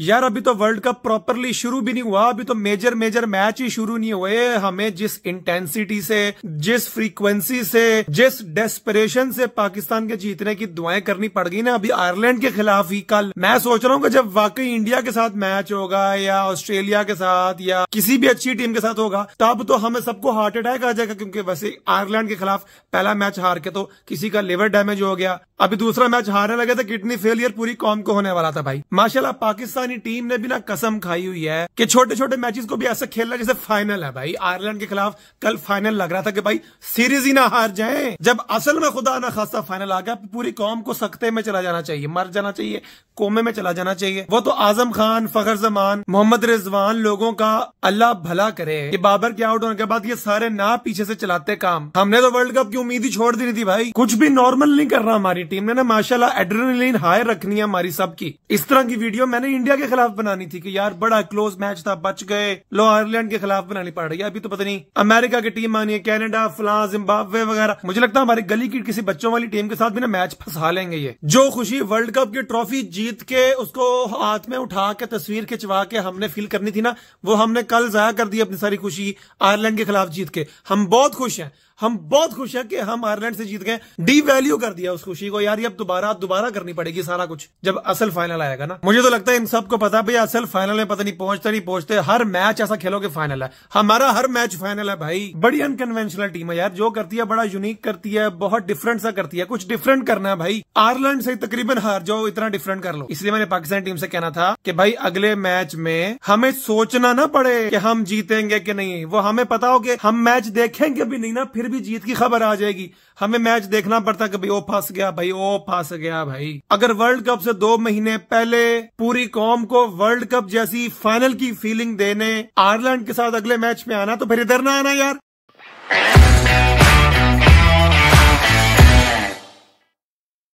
यार अभी तो वर्ल्ड कप प्रॉपरली शुरू भी नहीं हुआ अभी तो मेजर मेजर मैच ही शुरू नहीं हुए हमें जिस इंटेंसिटी से जिस फ्रीक्वेंसी से जिस डेस्परेशन से पाकिस्तान के जीतने की दुआएं करनी पड़ गई ना अभी आयरलैंड के खिलाफ ही कल मैं सोच रहा हूँ कि जब वाकई इंडिया के साथ मैच होगा या ऑस्ट्रेलिया के साथ या किसी भी अच्छी टीम के साथ होगा तब तो हमें सबको हार्ट अटैक आ जाएगा क्योंकि वैसे आयरलैंड के खिलाफ पहला मैच हार के तो किसी का लिवर डैमेज हो गया अभी दूसरा मैच हारने लगे तो किडनी फेलियर पूरी कॉम को होने वाला था भाई माशाला पाकिस्तान पाकिस्तानी टीम ने भी ना कसम खाई हुई है कि छोटे छोटे मैचेस को भी ऐसा खेलना जैसे फाइनल है भाई आयरलैंड के खिलाफ कल फाइनल लग रहा था कि भाई सीरीज ही ना हार जाए जब असल में खुदा ना खासा फाइनल आ गया पूरी कौम को सख्ते में चला जाना चाहिए मर जाना चाहिए कोमे में चला जाना चाहिए वो तो आजम खान फखर जमान मोहम्मद रिजवान लोगों का अल्लाह भला करे ये बाबर के आउट होने के बाद ये सारे ना पीछे से चलाते काम हमने तो वर्ल्ड कप की उम्मीद ही छोड़ दी थी भाई कुछ भी नॉर्मल नहीं कर रहा हमारी टीम ने ना माशाला एड्रीन हाई रखनी है हमारी सबकी इस तरह की वीडियो मैंने इंडिया के खिलाफ बनानी थी कि यार बड़ा क्लोज मैच था बच गए लो आयरलैंड के खिलाफ बनानी पड़ रही है अभी तो पता नहीं अमेरिका की टीम आनी है कैनेडा फला जिम्बाबे वगैरह मुझे लगता है हमारी गली की किसी बच्चों वाली टीम के साथ भी ना मैच फंसा लेंगे ये जो खुशी वर्ल्ड कप की ट्रॉफी जी जीत के उसको हाथ में उठा के तस्वीर खिंचवा के हमने फील करनी थी ना वो हमने कल जया कर दी अपनी सारी खुशी आयरलैंड के खिलाफ जीत के हम बहुत खुश हैं हम बहुत खुश है कि हम आयरलैंड से जीत गए डी वैल्यू कर दिया उस खुशी को यार ये अब दोबारा दोबारा करनी पड़ेगी सारा कुछ जब असल फाइनल आएगा ना मुझे तो लगता है इन सबको पता भाई असल फाइनल में पता नहीं पहुंचते नहीं पहुंचते हर मैच ऐसा खेलो के फाइनल है हमारा हर मैच फाइनल है भाई बड़ी अनकन्वेंशनल टीम है यार जो करती है बड़ा यूनिक करती है बहुत डिफरेंट सा करती है कुछ डिफरेंट करना है भाई आयरलैंड से तकरीबन हार जाओ इतना डिफरेंट कर लो इसलिए मैंने पाकिस्तान टीम से कहना था कि भाई अगले मैच में हमें सोचना ना पड़े कि हम जीतेंगे कि नहीं वो हमें पता हो कि हम मैच देखेंगे भी नहीं ना फिर फिर भी जीत की खबर आ जाएगी हमें मैच देखना पड़ता कि भाई ओ फंस गया भाई ओ फंस गया भाई अगर वर्ल्ड कप से दो महीने पहले पूरी कौम को वर्ल्ड कप जैसी फाइनल की फीलिंग देने आयरलैंड के साथ अगले मैच में आना तो फिर इधर ना आना यार